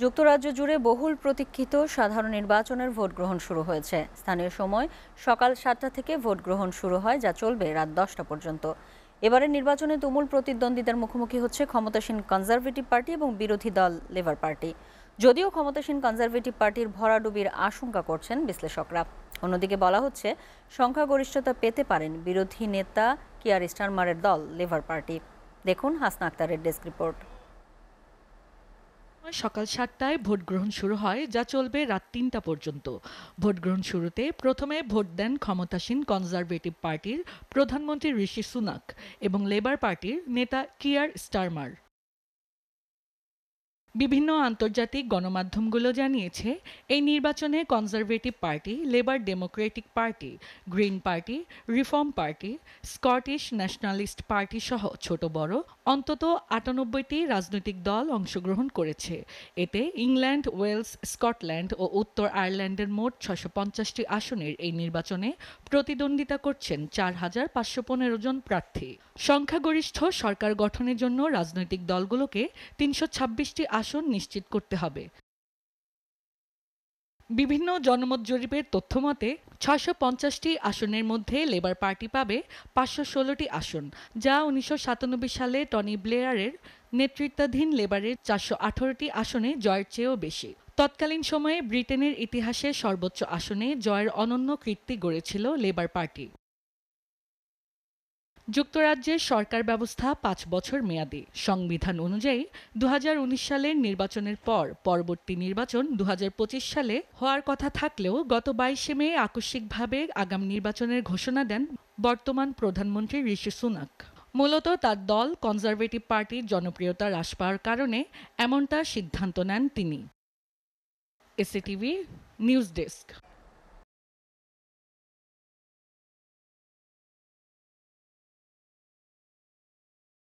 যুক্তরাজ্য জুড়ে বহুল প্রতীক্ষিত সাধারণ নির্বাচনের ভোট গ্রহণ শুরু হয়েছে স্থানীয় সময় সকাল সাতটা থেকে ভোট গ্রহণ শুরু হয় যা চলবে রাত দশটা পর্যন্ত এবারের নির্বাচনে তুমুল প্রতিদ্বন্দ্বিতার মুখোমুখি হচ্ছে ক্ষমতাসীন কনজারভেটিভ পার্টি এবং বিরোধী দল লেবার পার্টি যদিও ক্ষমতাসীন কনজারভেটিভ পার্টির ভরাডুবির আশঙ্কা করছেন বিশ্লেষকরা অন্যদিকে বলা হচ্ছে সংখ্যাগরিষ্ঠতা পেতে পারেন বিরোধী নেতা কিয়ার স্টারমারের দল লেবার পার্টি দেখুন হাসনা আক্তারের ডেস্ক রিপোর্ট সকাল সাতটায় ভোট গ্রহণ শুরু হয় যা চলবে রাত তিনটা পর্যন্ত ভোট গ্রহণ শুরুতে প্রথমে ভোট দেন ক্ষমতাসীন কনজারভেটিভ পার্টির প্রধানমন্ত্রী ঋষি সুনাক এবং লেবার পার্টির নেতা কিয়ার স্টারমার বিভিন্ন আন্তর্জাতিক গণমাধ্যমগুলো জানিয়েছে এই নির্বাচনে Conservative Party Labour Democratic Party Green Party Reform Party Scottish Nationalist Party সহ ছোট বড় অন্তত আটানব্বইটি রাজনৈতিক দল অংশগ্রহণ করেছে এতে ইংল্যান্ড ওয়েলস স্কটল্যান্ড ও উত্তর আয়ারল্যান্ডের মোট ছশো পঞ্চাশটি আসনের এই নির্বাচনে প্রতিদ্বন্দ্বিতা করছেন চার হাজার পাঁচশো পনেরো জন প্রার্থী সংখ্যাগরিষ্ঠ সরকার গঠনের জন্য রাজনৈতিক দলগুলোকে তিনশো ছাব্বিশটি আসন নিশ্চিত করতে হবে বিভিন্ন জনমত জরিপের তথ্য মতে ছয়শো পঞ্চাশটি আসনের মধ্যে লেবার পার্টি পাবে পাঁচশো ষোলোটি আসন যা উনিশশো সাতানব্বই সালে টনি ব্লেয়ারের নেতৃত্বাধীন লেবারের চারশো আঠারোটি আসনে জয়ের চেয়েও বেশি তৎকালীন সময়ে ব্রিটেনের ইতিহাসে সর্বোচ্চ আসনে জয়ের অনন্য কীর্তি গড়েছিল লেবার পার্টি যুক্তরাজ্যের সরকার ব্যবস্থা পাঁচ বছর মেয়াদী সংবিধান অনুযায়ী দু সালের নির্বাচনের পর পরবর্তী নির্বাচন দু সালে হওয়ার কথা থাকলেও গত বাইশে মে আকস্মিকভাবে আগাম নির্বাচনের ঘোষণা দেন বর্তমান প্রধানমন্ত্রী ঋষি সুনাক মূলত তার দল কনজারভেটিভ পার্টির জনপ্রিয়তা হ্রাস পাওয়ার কারণে এমনটা সিদ্ধান্ত নেন তিনি এসিটিভি নিউজ ডেস্ক